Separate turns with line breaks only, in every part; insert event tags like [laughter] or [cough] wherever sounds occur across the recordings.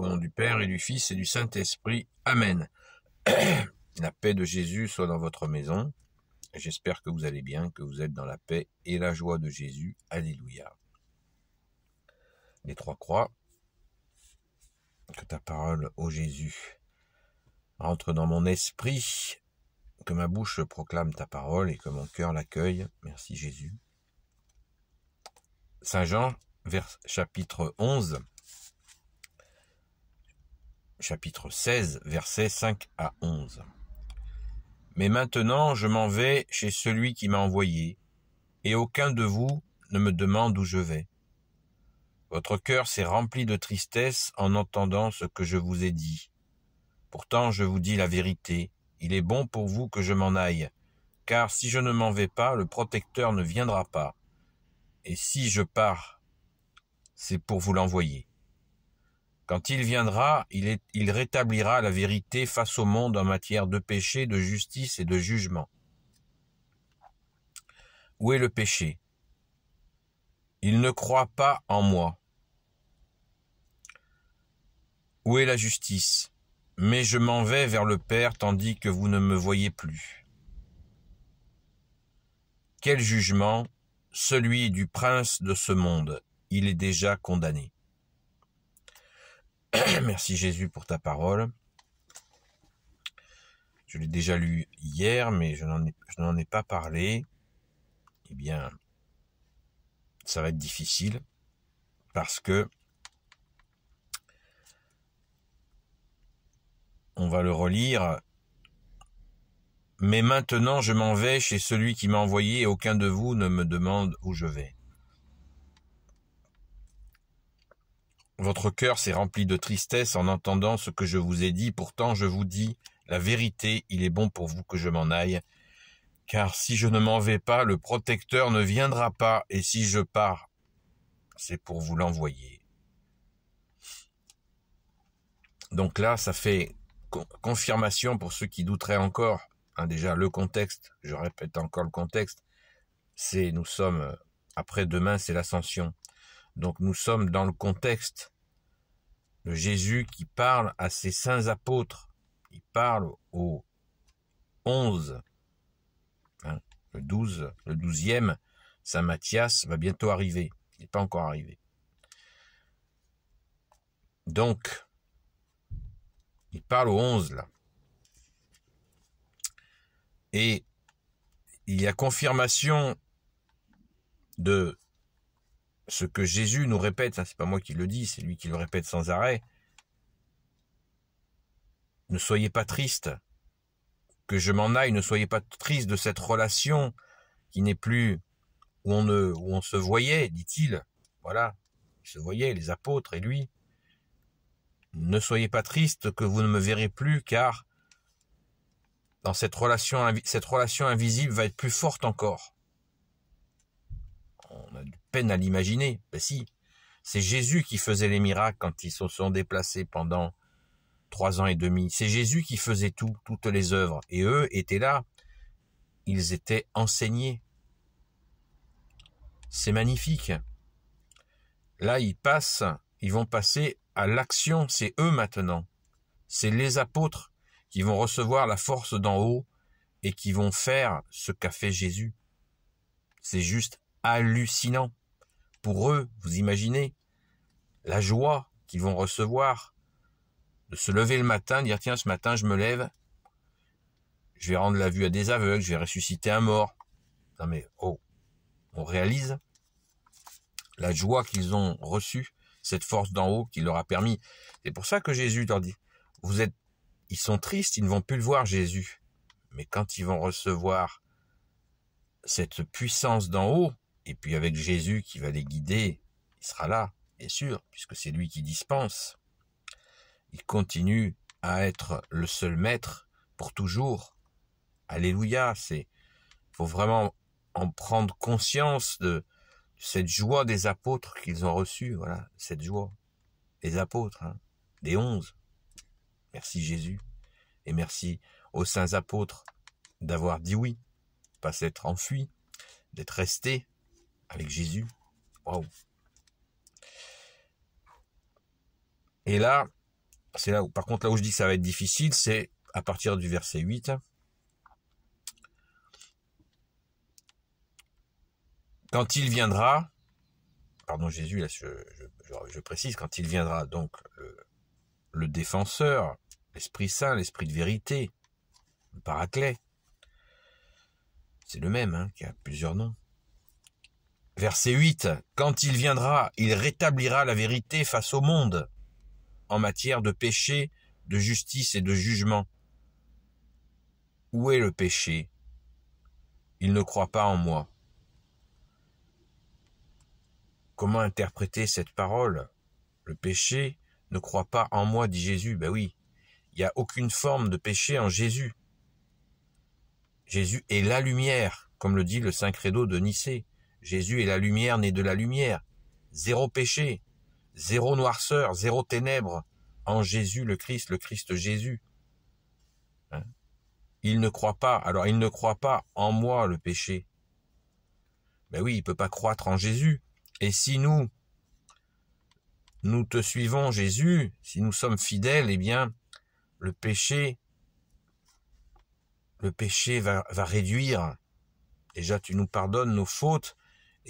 Au nom du Père et du Fils et du Saint-Esprit. Amen. [clears throat] la paix de Jésus soit dans votre maison. J'espère que vous allez bien, que vous êtes dans la paix et la joie de Jésus. Alléluia. Les trois croix. Que ta parole, ô Jésus, entre dans mon esprit, que ma bouche proclame ta parole et que mon cœur l'accueille. Merci Jésus. Saint Jean, vers chapitre 11, chapitre 16, versets 5 à 11. Mais maintenant je m'en vais chez celui qui m'a envoyé, et aucun de vous ne me demande où je vais. Votre cœur s'est rempli de tristesse en entendant ce que je vous ai dit. Pourtant je vous dis la vérité, il est bon pour vous que je m'en aille, car si je ne m'en vais pas, le protecteur ne viendra pas. Et si je pars, c'est pour vous l'envoyer. Quand il viendra, il, rétablira la vérité face au monde en matière de péché, de justice et de jugement. Où est le péché Il ne croit pas en moi. Où est la justice Mais je m'en vais vers le Père tandis que vous ne me voyez plus. Quel jugement Celui du prince de ce monde. Il est déjà condamné. [clears throat] Merci Jésus pour ta parole. Je l'ai déjà lu hier, mais je n'en ai, pas parlé. Eh bien, ça va être difficile parce que on va le relire. Mais maintenant je m'en vais chez celui qui m'a envoyé et aucun de vous ne me demande où je vais. Votre cœur s'est rempli de tristesse en entendant ce que je vous ai dit, pourtant je vous dis, la vérité, il est bon pour vous que je m'en aille, car si je ne m'en vais pas, le protecteur ne viendra pas, et si je pars, c'est pour vous l'envoyer. Donc là, ça fait confirmation pour ceux qui douteraient encore. Hein, déjà le contexte, je répète encore le contexte, c'est nous sommes après demain, c'est l'ascension. Donc nous sommes dans le contexte de Jésus qui parle à ses saints apôtres. Il parle aux onze. Hein, le 12 le douzième, Saint Matthias va bientôt arriver. Il n'est pas encore arrivé. Donc, il parle aux onze là. Et il y a confirmation de ce que Jésus nous répète, c'est pas moi qui le dis, c'est lui qui le répète sans arrêt. Ne soyez pas triste que je m'en aille, ne soyez pas triste de cette relation qui n'est plus où on, ne, se voyait, dit-il. Voilà, il se voyait les apôtres et lui. Ne soyez pas triste que vous ne me verrez plus, car dans cette relation, cette relation invisible va être plus forte encore. On a peine à l'imaginer. Ben si, c'est Jésus qui faisait les miracles quand ils se sont déplacés pendant trois ans et demi. C'est Jésus qui faisait tout, toutes les œuvres. Et eux étaient là. Ils étaient enseignés. C'est magnifique. Là, ils passent, ils vont passer à l'action. C'est eux maintenant. C'est les apôtres qui vont recevoir la force d'en haut et qui vont faire ce qu'a fait Jésus. C'est juste hallucinant pour eux, vous imaginez la joie qu'ils vont recevoir de se lever le matin, dire tiens ce matin je me lève, je vais rendre la vue à des aveugles, je vais ressusciter un mort. Non mais oh, on réalise la joie qu'ils ont reçue, cette force d'en haut qui leur a permis. C'est pour ça que Jésus leur dit, vous êtes, ils sont tristes, ils ne vont plus le voir Jésus. Mais quand ils vont recevoir cette puissance d'en haut, et puis avec Jésus qui va les guider, il sera là, bien sûr, puisque c'est lui qui dispense. Il continue à être le seul maître pour toujours. Alléluia, c'est faut vraiment en prendre conscience de, cette joie des apôtres qu'ils ont reçue, voilà, cette joie. Les apôtres, hein, des onze. Merci Jésus. Et merci aux saints apôtres d'avoir dit oui, pas s'être enfuis, d'être restés, avec Jésus. Waouh! Et là, c'est là où, par contre, là où je dis que ça va être difficile, c'est à partir du verset 8. Quand il viendra, pardon Jésus, là je, précise, quand il viendra donc le, défenseur, l'Esprit Saint, l'Esprit de vérité, le Paraclet, c'est le même, hein, qui a plusieurs noms. Verset 8. Quand il viendra, il rétablira la vérité face au monde en matière de péché, de justice et de jugement. Où est le péché Il ne croit pas en moi. Comment interpréter cette parole Le péché ne croit pas en moi, dit Jésus. Ben oui, il n'y a aucune forme de péché en Jésus. Jésus est la lumière, comme le dit le Saint Credo de Nicée. Jésus est la lumière née de la lumière. Zéro péché, zéro noirceur, zéro ténèbres. En Jésus le Christ, le Christ Jésus. Hein? il ne croit pas. Alors il ne croit pas en moi le péché. Ben oui, il peut pas croître en Jésus. Et si nous, nous te suivons Jésus, si nous sommes fidèles, eh bien, le péché, le péché va, va réduire. Déjà, tu nous pardonnes nos fautes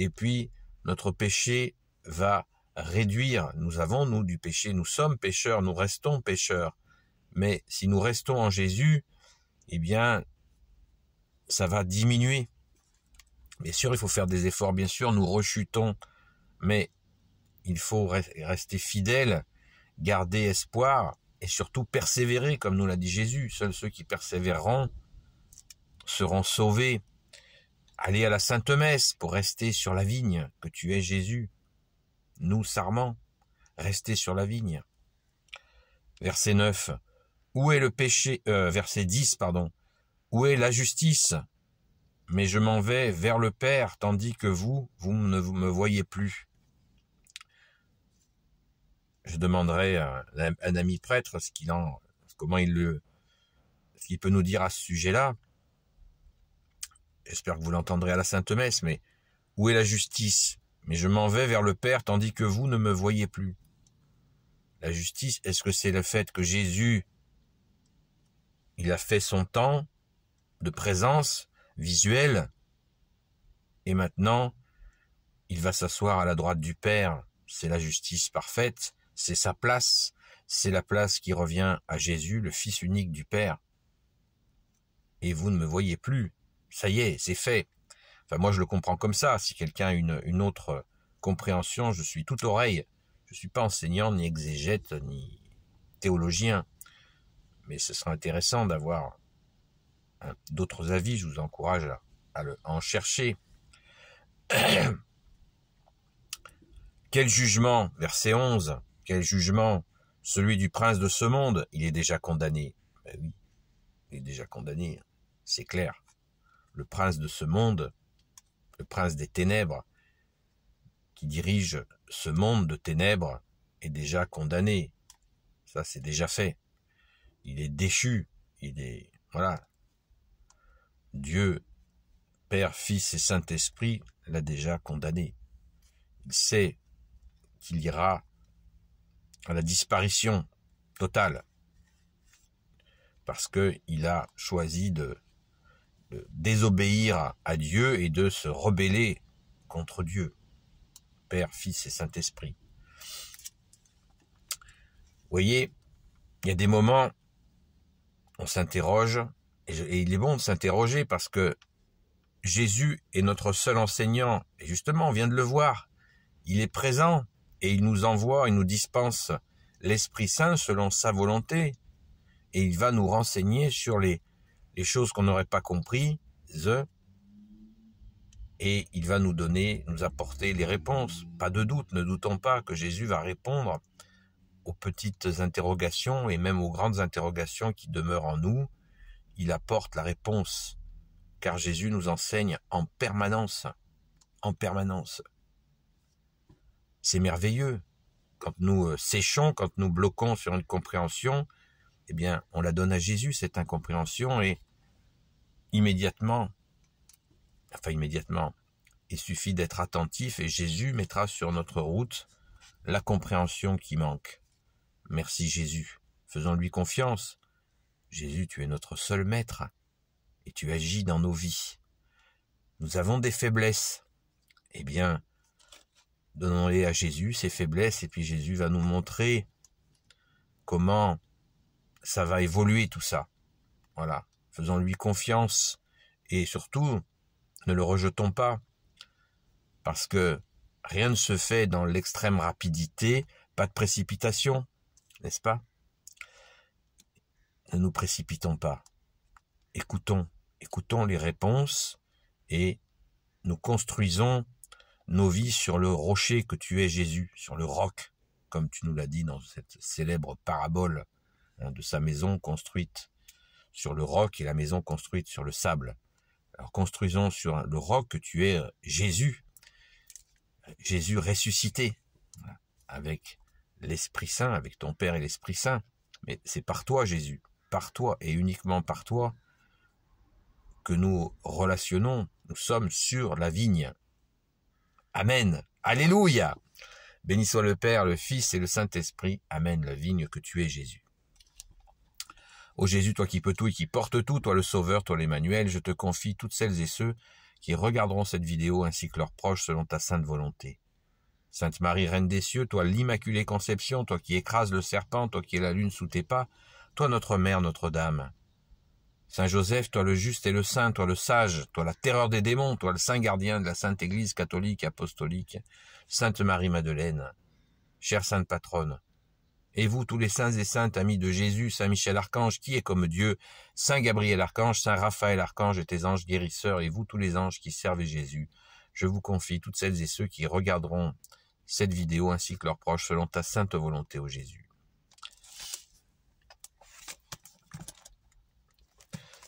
et puis notre péché va réduire. Nous avons, nous, du péché, nous sommes pécheurs, nous restons pécheurs. Mais si nous restons en Jésus, eh bien, ça va diminuer. Bien sûr, il faut faire des efforts, bien sûr, nous rechutons, mais il faut rester fidèle, garder espoir et surtout persévérer, comme nous l'a dit Jésus. Seuls ceux qui persévéreront seront sauvés. Allez à la Sainte Messe pour rester sur la vigne que tu es Jésus. Nous, sarments, rester sur la vigne. Verset 9. Où est le péché euh, Verset 10, pardon. Où est la justice Mais je m'en vais vers le Père, tandis que vous, vous ne me voyez plus. Je demanderai à un ami prêtre ce qu'il en, comment il le, ce qu'il peut nous dire à ce sujet-là j'espère que vous l'entendrez à la Sainte Messe, mais où est la justice Mais je m'en vais vers le Père tandis que vous ne me voyez plus. La justice, est-ce que c'est le fait que Jésus, il a fait son temps de présence visuelle, et maintenant, il va s'asseoir à la droite du Père, c'est la justice parfaite, c'est sa place, c'est la place qui revient à Jésus, le Fils unique du Père. Et vous ne me voyez plus, ça y est, c'est fait. Enfin, moi, je le comprends comme ça. Si quelqu'un a une, autre compréhension, je suis tout oreille. Je ne suis pas enseignant, ni exégète, ni théologien. Mais ce sera intéressant d'avoir d'autres avis. Je vous encourage à, le, en chercher. [clears throat] Quel jugement, verset 11, quel jugement, celui du prince de ce monde, il est déjà condamné. Ben oui, il est déjà condamné, hein. c'est clair le prince de ce monde, le prince des ténèbres, qui dirige ce monde de ténèbres, est déjà condamné. Ça, c'est déjà fait. Il est déchu. Il est, voilà. Dieu, Père, Fils et Saint-Esprit l'a déjà condamné. Il sait qu'il ira à la disparition totale parce qu'il a choisi de désobéir à Dieu et de se rebeller contre Dieu, Père, Fils et Saint-Esprit. Vous voyez, il y a des moments, on s'interroge, et, il est bon de s'interroger parce que Jésus est notre seul enseignant, et justement, on vient de le voir, il est présent, et il nous envoie, il nous dispense l'Esprit Saint selon sa volonté, et il va nous renseigner sur les les choses qu'on n'aurait pas comprises, et il va nous donner, nous apporter les réponses. Pas de doute, ne doutons pas que Jésus va répondre aux petites interrogations et même aux grandes interrogations qui demeurent en nous. Il apporte la réponse, car Jésus nous enseigne en permanence, en permanence. C'est merveilleux. Quand nous euh, séchons, quand nous bloquons sur une compréhension, eh bien, on la donne à Jésus, cette incompréhension, et immédiatement, enfin immédiatement, il suffit d'être attentif et Jésus mettra sur notre route la compréhension qui manque. Merci Jésus, faisons-lui confiance. Jésus, tu es notre seul maître et tu agis dans nos vies. Nous avons des faiblesses. Eh bien, donnons-les à Jésus, ces faiblesses, et puis Jésus va nous montrer comment ça va évoluer tout ça. Voilà. Faisons-lui confiance et surtout, ne le rejetons pas. Parce que rien ne se fait dans l'extrême rapidité, pas de précipitation, n'est-ce pas Ne nous précipitons pas. Écoutons, écoutons les réponses et nous construisons nos vies sur le rocher que tu es Jésus, sur le roc, comme tu nous l'as dit dans cette célèbre parabole Hein, de sa maison construite sur le roc et la maison construite sur le sable. Alors construisons sur le roc que tu es euh, Jésus, Jésus ressuscité, avec l'Esprit Saint, avec ton Père et l'Esprit Saint. Mais c'est par toi, Jésus, par toi et uniquement par toi que nous relationnons, nous sommes sur la vigne. Amen. Alléluia. Béni soit le Père, le Fils et le Saint-Esprit. Amen. La vigne que tu es, Jésus. Ô Jésus, toi qui peux tout et qui portes tout, toi le Sauveur, toi l'Emmanuel, je te confie toutes celles et ceux qui regarderont cette vidéo ainsi que leurs proches selon ta sainte volonté. Sainte Marie, Reine des cieux, toi l'Immaculée Conception, toi qui écrases le serpent, toi qui es la lune sous tes pas, toi notre Mère Notre-Dame. Saint Joseph, toi le juste et le saint, toi le sage, toi la terreur des démons, toi le saint gardien de la Sainte Église catholique apostolique, Sainte Marie Madeleine, chère Sainte Patronne, et vous, tous les saints et saintes, amis de Jésus, Saint Michel Archange, qui est comme Dieu, Saint Gabriel Archange, Saint Raphaël Archange, et tes anges guérisseurs, et vous, tous les anges qui servez Jésus, je vous confie toutes celles et ceux qui regarderont cette vidéo ainsi que leurs proches selon ta sainte volonté, ô Jésus.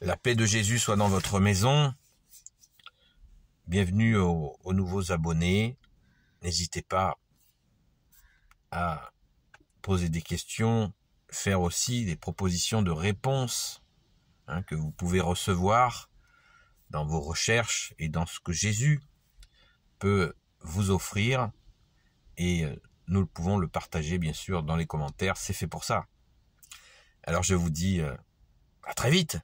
La paix de Jésus soit dans votre maison. Bienvenue aux nouveaux abonnés. N'hésitez pas à poser des questions, faire aussi des propositions de réponses hein, que vous pouvez recevoir dans vos recherches et dans ce que Jésus peut vous offrir. Et euh, nous pouvons le partager, bien sûr, dans les commentaires. C'est fait pour ça. Alors je vous dis euh, à très vite